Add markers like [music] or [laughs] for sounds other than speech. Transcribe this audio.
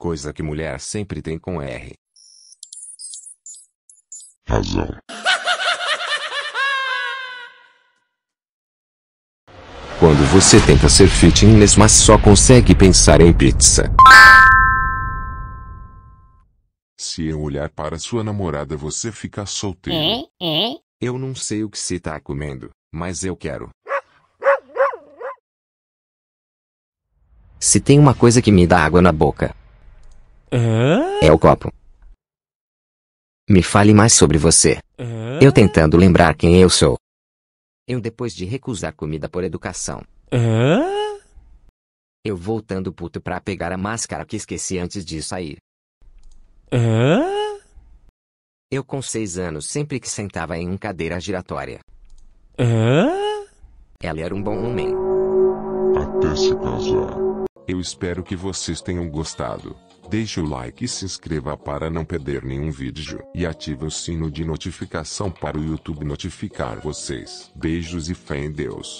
Coisa que mulher sempre tem com R. Razão. [laughs] Quando você tenta ser fitness, mas assim só consegue pensar em pizza. Se eu olhar para sua namorada, você fica solteiro. É, é. Eu não sei o que você tá comendo, mas eu quero. Se tem uma coisa que me dá água na boca, é o copo. Me fale mais sobre você. Eu tentando lembrar quem eu sou. Eu depois de recusar comida por educação. Eu voltando puto pra pegar a máscara que esqueci antes de sair. Eu com seis anos sempre que sentava em uma cadeira giratória. Ela era um bom homem. Até se casar. Eu espero que vocês tenham gostado. Deixe o like e se inscreva para não perder nenhum vídeo. E ative o sino de notificação para o YouTube notificar vocês. Beijos e fé em Deus.